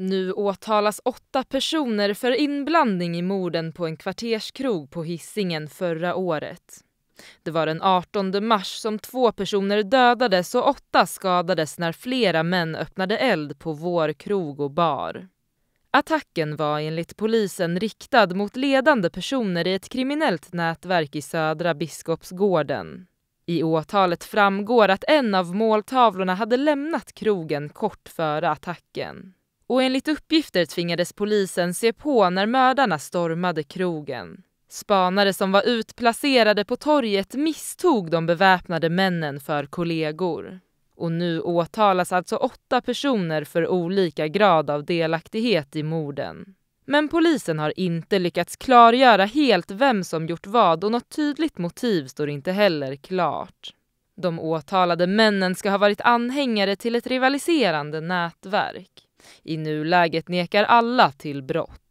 Nu åtalas åtta personer för inblandning i morden på en kvarterskrog på Hisingen förra året. Det var den 18 mars som två personer dödades och åtta skadades när flera män öppnade eld på vår krog och bar. Attacken var enligt polisen riktad mot ledande personer i ett kriminellt nätverk i södra Biskopsgården. I åtalet framgår att en av måltavlorna hade lämnat krogen kort före attacken och enligt uppgifter tvingades polisen se på när mördarna stormade krogen. Spanare som var utplacerade på torget misstog de beväpnade männen för kollegor. Och nu åtalas alltså åtta personer för olika grad av delaktighet i morden. Men polisen har inte lyckats klargöra helt vem som gjort vad och något tydligt motiv står inte heller klart. De åtalade männen ska ha varit anhängare till ett rivaliserande nätverk. I nuläget nekar alla till brott.